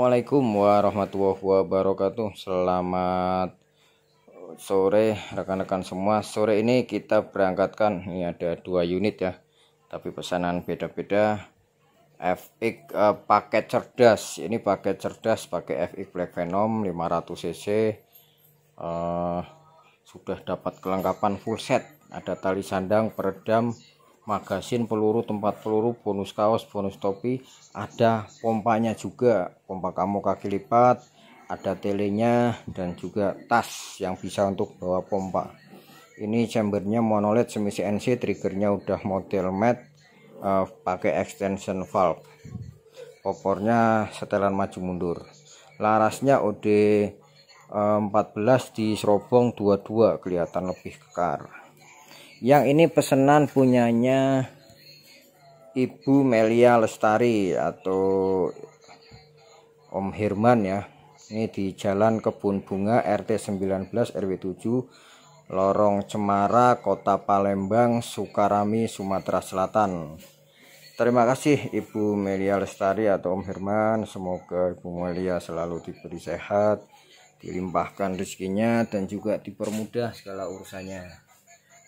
Assalamualaikum warahmatullahi wabarakatuh Selamat sore rekan-rekan semua Sore ini kita berangkatkan Ini ada dua unit ya Tapi pesanan beda-beda FX eh, paket cerdas Ini paket cerdas pakai FX Black Venom 500cc eh, Sudah dapat kelengkapan full set Ada tali sandang, peredam, magasin peluru tempat peluru bonus kaos bonus topi ada pompanya juga pompa kamu kaki lipat ada telenya dan juga tas yang bisa untuk bawa pompa ini chambernya monolit semi CNC triggernya udah model matte uh, pakai extension valve popornya setelan maju mundur larasnya OD14 eh, di serobong 22 kelihatan lebih kekar yang ini pesanan punyanya Ibu Melia Lestari atau Om Herman ya ini di Jalan Kebun Bunga RT 19 RW 7 Lorong Cemara Kota Palembang Sukarami Sumatera Selatan Terima kasih Ibu Melia Lestari atau Om Herman semoga Ibu Melia selalu diberi sehat dilimpahkan rezekinya dan juga dipermudah segala urusannya